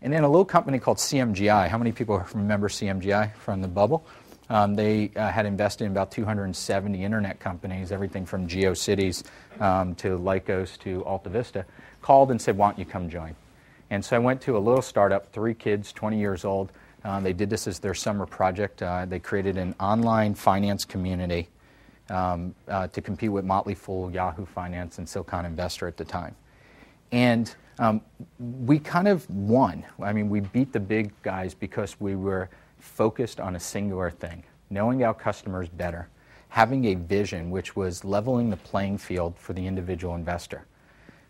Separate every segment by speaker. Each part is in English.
Speaker 1: And then a little company called CMGI. How many people remember CMGI from the bubble? Um, they uh, had invested in about 270 internet companies, everything from GeoCities um, to Lycos to AltaVista, called and said, Why don't you come join? And so I went to a little startup, three kids, 20 years old. Uh, they did this as their summer project. Uh, they created an online finance community um, uh, to compete with Motley Fool, Yahoo Finance, and Silicon Investor at the time. And um, we kind of won. I mean, we beat the big guys because we were focused on a singular thing, knowing our customers better, having a vision which was leveling the playing field for the individual investor,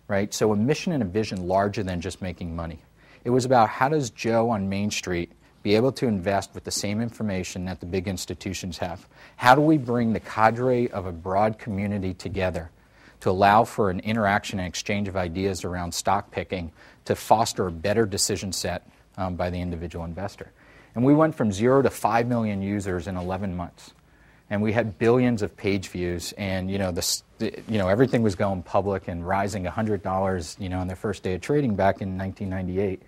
Speaker 1: right? So a mission and a vision larger than just making money. It was about how does Joe on Main Street be able to invest with the same information that the big institutions have? How do we bring the cadre of a broad community together to allow for an interaction and exchange of ideas around stock picking to foster a better decision set um, by the individual investor. And we went from zero to 5 million users in 11 months. And we had billions of page views, and you know, the, you know everything was going public and rising $100 you know, on their first day of trading back in 1998.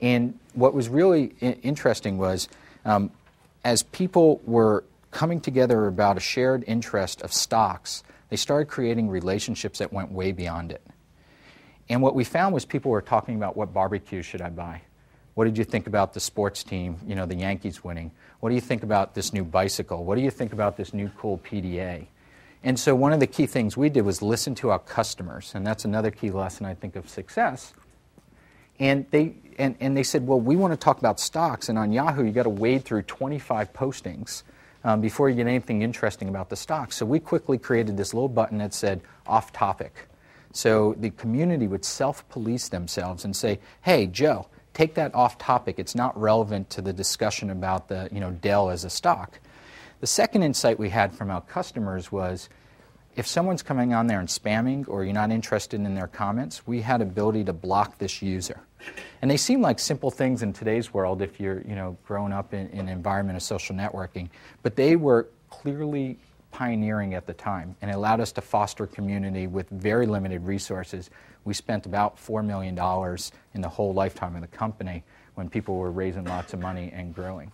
Speaker 1: And what was really interesting was um, as people were coming together about a shared interest of stocks, they started creating relationships that went way beyond it. And what we found was people were talking about what barbecue should I buy? What did you think about the sports team, you know, the Yankees winning? What do you think about this new bicycle? What do you think about this new cool PDA? And so one of the key things we did was listen to our customers, and that's another key lesson I think of success. And they and, and they said, well, we want to talk about stocks, and on Yahoo you got to wade through 25 postings um, before you get anything interesting about the stock. So we quickly created this little button that said off topic. So the community would self police themselves and say, hey, Joe, take that off topic. It's not relevant to the discussion about the, you know, Dell as a stock. The second insight we had from our customers was if someone's coming on there and spamming or you're not interested in their comments, we had ability to block this user. And they seem like simple things in today's world if you're, you know, grown up in, in an environment of social networking, but they were clearly pioneering at the time and allowed us to foster community with very limited resources. We spent about $4 million in the whole lifetime of the company when people were raising lots of money and growing.